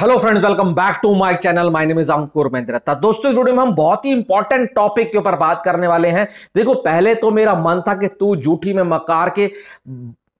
hello friends welcome back to my channel my name is Ankur Mahindrata दोस्तों इस video में हम बहुत ही इंपॉर्टेंट टॉपिक के ऊपर बात करने वाले हैं देखो पहले तो मेरा मन था कि तू जूठी में मकार के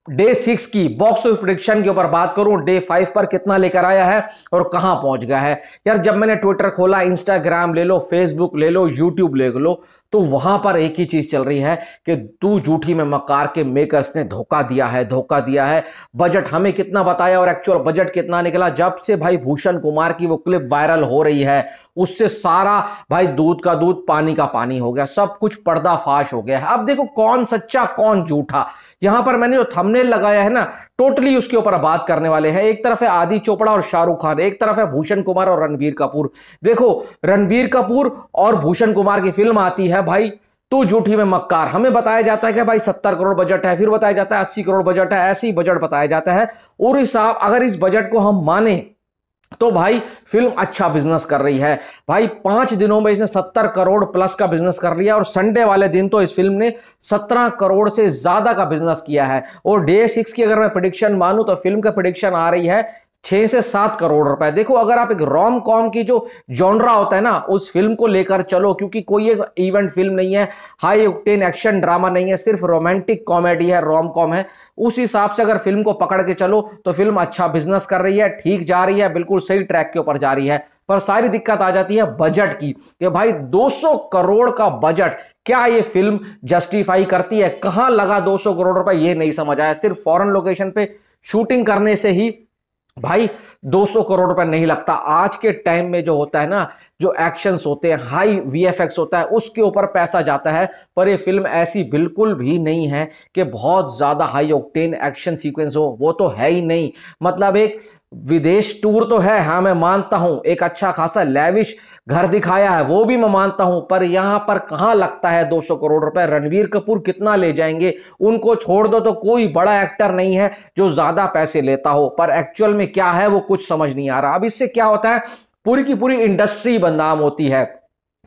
डे सिक्स की बॉक्स ऑफिस प्रोडिक्शन के ऊपर बात करूं डे फाइव पर कितना लेकर आया है और कहां पहुंच गया है यार जब मैंने ट्विटर खोला इंस्टाग्राम ले लो फेसबुक ले लो यूट्यूब ले लो तो वहां पर एक ही चीज चल रही है कि तू झूठी में मकार के मेकर्स ने धोखा दिया है धोखा दिया है बजट हमें कितना बताया और एक्चुअल बजट कितना निकला जब से भाई भूषण कुमार की वो क्लिप वायरल हो रही है उससे सारा भाई दूध का दूध पानी का पानी हो गया सब कुछ पर्दाफाश हो गया है अब देखो कौन सच्चा कौन झूठा यहां पर मैंने जो थम थंबनेल लगाया है ना टोटली उसके ऊपर बात करने वाले हैं एक तरफ है आदि चोपड़ा और शाहरुख खान एक तरफ है भूषण कुमार और रणबीर कपूर देखो रणबीर कपूर और भूषण कुमार की फिल्म आती है भाई तो झूठी में मक्कार हमें बताया जाता है कि भाई सत्तर करोड़ बजट है फिर बताया जाता है अस्सी करोड़ बजट है ऐसे ही बजट बताया जाता है और इस अगर इस बजट को हम माने तो भाई फिल्म अच्छा बिजनेस कर रही है भाई पांच दिनों में इसने सत्तर करोड़ प्लस का बिजनेस कर लिया और संडे वाले दिन तो इस फिल्म ने सत्रह करोड़ से ज्यादा का बिजनेस किया है और डे सिक्स की अगर मैं प्रडिक्शन मानूं तो फिल्म का प्रडिक्शन आ रही है छः से सात करोड़ रुपए देखो अगर आप एक रोम कॉम की जो जॉनरा होता है ना उस फिल्म को लेकर चलो क्योंकि कोई एक इवेंट फिल्म नहीं है हाई टेन एक्शन ड्रामा नहीं है सिर्फ रोमांटिक कॉमेडी है रोम कॉम है उस हिसाब से अगर फिल्म को पकड़ के चलो तो फिल्म अच्छा बिजनेस कर रही है ठीक जा रही है बिल्कुल सही ट्रैक के ऊपर जा रही है पर सारी दिक्कत आ जाती है बजट की कि भाई दो करोड़ का बजट क्या ये फिल्म जस्टिफाई करती है कहां लगा दो करोड़ रुपए ये नहीं समझ आया सिर्फ फॉरन लोकेशन पे शूटिंग करने से ही भाई 200 करोड़ रुपए नहीं लगता आज के टाइम में जो होता है ना जो एक्शंस होते हैं हाई वीएफएक्स होता है उसके ऊपर पैसा जाता है पर ये फिल्म ऐसी बिल्कुल भी नहीं है कि बहुत ज़्यादा हाई ऑक्टेन एक्शन सीक्वेंस हो वो तो है ही नहीं मतलब एक विदेश टूर तो है हाँ मैं मानता हूँ एक अच्छा खासा लेविश घर दिखाया है वो भी मैं मानता हूँ पर यहाँ पर कहाँ लगता है 200 करोड़ रुपए रणवीर कपूर कितना ले जाएंगे उनको छोड़ दो तो कोई बड़ा एक्टर नहीं है जो ज़्यादा पैसे लेता हो पर एक्चुअल में क्या है वो कुछ समझ नहीं आ रहा अब इससे क्या होता है पूरी की पूरी इंडस्ट्री बदनाम होती है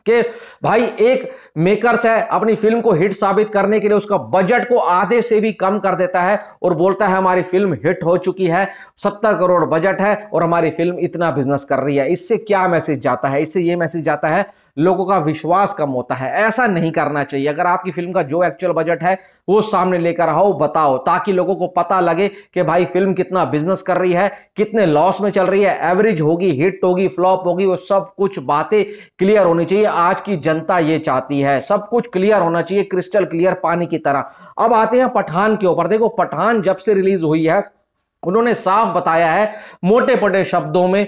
कि भाई एक मेकर्स है अपनी फिल्म को हिट साबित करने के लिए उसका बजट को आधे से भी कम कर देता है और बोलता है हमारी फिल्म हिट हो चुकी है सत्तर करोड़ बजट है और हमारी फिल्म इतना बिजनेस कर रही है इससे क्या मैसेज जाता है इससे ये मैसेज जाता है लोगों का विश्वास कम होता है ऐसा नहीं करना चाहिए अगर आपकी फिल्म का जो एक्चुअल बजट है वो सामने लेकर आओ बताओ ताकि लोगों को पता लगे कि भाई फिल्म कितना बिजनेस कर रही है कितने लॉस में चल रही है एवरेज होगी हिट होगी फ्लॉप होगी वो सब कुछ बातें क्लियर होनी चाहिए आज की जनता ये चाहती है सब कुछ क्लियर होना चाहिए क्रिस्टल क्लियर पानी की तरह अब आते हैं पठान के ऊपर देखो पठान जब से रिलीज हुई है उन्होंने साफ बताया है मोटे पटे शब्दों में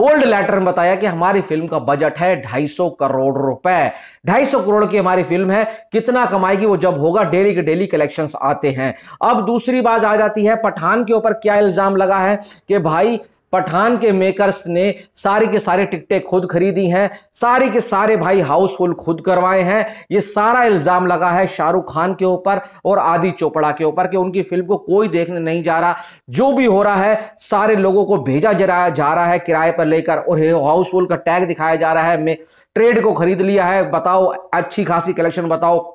बोल्ड लेटर में बताया कि हमारी फिल्म का बजट है 250 करोड़ रुपए 250 करोड़ की हमारी फिल्म है कितना कमाएगी वो जब होगा डेली के डेली कलेक्शंस आते हैं अब दूसरी बात आ जाती है पठान के ऊपर क्या इल्जाम लगा है कि भाई पठान के मेकर्स ने सारी के सारे टिकटें खुद खरीदी हैं सारे के सारे भाई हाउसफुल खुद करवाए हैं ये सारा इल्ज़ाम लगा है शाहरुख खान के ऊपर और आदि चोपड़ा के ऊपर कि उनकी फिल्म को कोई देखने नहीं जा रहा जो भी हो रहा है सारे लोगों को भेजा जराया जा रहा है किराए पर लेकर और हाउसफुल का टैग दिखाया जा रहा है ट्रेड को खरीद लिया है बताओ अच्छी खासी कलेक्शन बताओ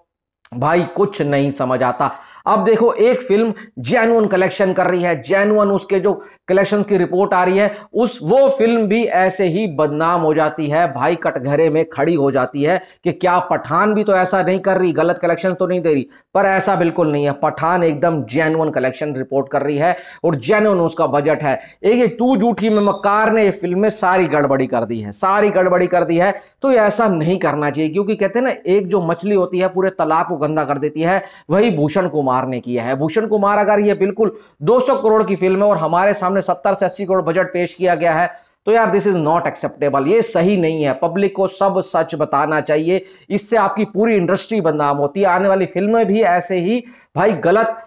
भाई कुछ नहीं समझ आता अब देखो एक फिल्म जेनुअन कलेक्शन कर रही है जेनुअन उसके जो कलेक्शन की रिपोर्ट आ रही है उस वो फिल्म भी ऐसे ही बदनाम हो जाती है भाई कटघरे में खड़ी हो जाती है कि क्या पठान भी तो ऐसा नहीं कर रही गलत कलेक्शन तो नहीं दे रही पर ऐसा बिल्कुल नहीं है पठान एकदम जेनुअन कलेक्शन रिपोर्ट कर रही है और जेनुअन उसका बजट है एक एक तू जूठी में मक्कार ने फिल्म में सारी गड़बड़ी कर दी है सारी गड़बड़ी कर दी है तो ऐसा नहीं करना चाहिए क्योंकि कहते हैं ना एक जो मछली होती है पूरे तालाब को गंदा कर देती है वही भूषण कुमार कुमार ने किया है भूषण कुमार अगर ये बिल्कुल 200 करोड़ की फिल्म है और हमारे सामने 70 से 80 करोड़ बजट पेश किया गया है तो यार दिस इज नॉट एक्सेप्टेबल ये सही नहीं है पब्लिक को सब सच बताना चाहिए इससे आपकी पूरी इंडस्ट्री बदनाम होती है आने वाली फिल्में भी ऐसे ही भाई गलत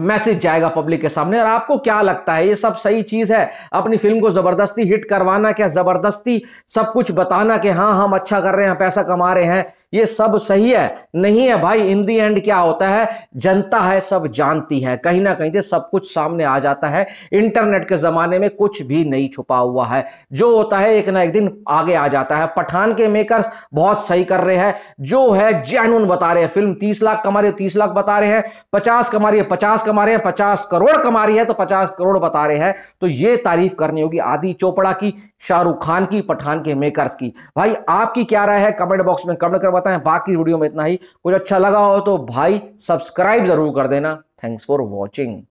मैसेज जाएगा पब्लिक के सामने और आपको क्या लगता है ये सब सही चीज़ है अपनी फिल्म को ज़बरदस्ती हिट करवाना क्या ज़बरदस्ती सब कुछ बताना कि हाँ हम अच्छा कर रहे हैं पैसा कमा रहे हैं ये सब सही है नहीं है भाई इन दी एंड क्या होता है जनता है सब जानती है कहीं ना कहीं से सब कुछ सामने आ जाता है इंटरनेट के ज़माने में कुछ भी नहीं छुपा हुआ है जो होता है एक ना एक दिन आगे आ जाता है पठान के मेकर बहुत सही कर रहे हैं जो है जैनून बता रहे हैं फिल्म तीस लाख कमा रही है तीस लाख बता रहे हैं पचास कमा रही है पचास कमा रहे हैं पचास करोड़ कमा रही है तो पचास करोड़ बता रहे हैं तो ये तारीफ करनी होगी आदि चोपड़ा की शाहरुख खान की पठान के मेकर्स की भाई आपकी क्या राय है कमेंट बॉक्स में कमेंट कर बताएं बाकी वीडियो में इतना ही कुछ अच्छा लगा हो तो भाई सब्सक्राइब जरूर कर देना थैंक्स फॉर वॉचिंग